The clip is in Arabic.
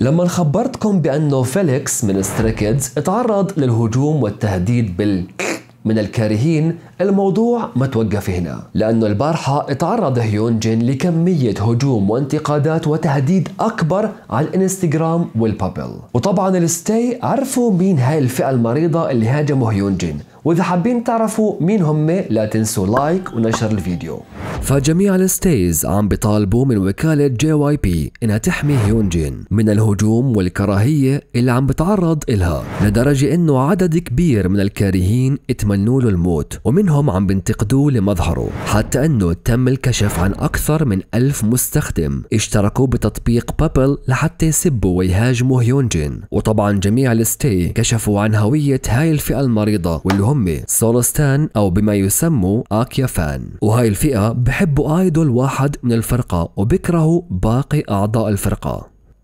لما خبرتكم بأنه فيليكس من ستريكيدز تعرض للهجوم والتهديد بال من الكارهين الموضوع ما توقف هنا لأنه البارحة تعرض هيون جين لكمية هجوم وانتقادات وتهديد أكبر على الانستغرام والبابل وطبعا الستي عرفوا مين هاي الفئة المريضة اللي هاجموا هيون جين وإذا حابين تعرفوا مين هم لا تنسوا لايك ونشر الفيديو فجميع الستيز عم بيطالبوا من وكالة جي واي بي إنها تحمي هيونجين من الهجوم والكراهية اللي عم بتعرض إلها لدرجة إنه عدد كبير من الكارهين اتمنوا له الموت ومنهم عم بينتقدوه لمظهره حتى إنه تم الكشف عن أكثر من ألف مستخدم اشتركوا بتطبيق بابل لحتى يسبوا ويهاجموا هيونجين وطبعا جميع الستي كشفوا عن هوية هاي الفئة المريضة واللي هم سولستان أو بما يسموا آكيا فان وهاي الفئة بحبوا ايدول واحد من الفرقة وبكرهوا باقي اعضاء الفرقة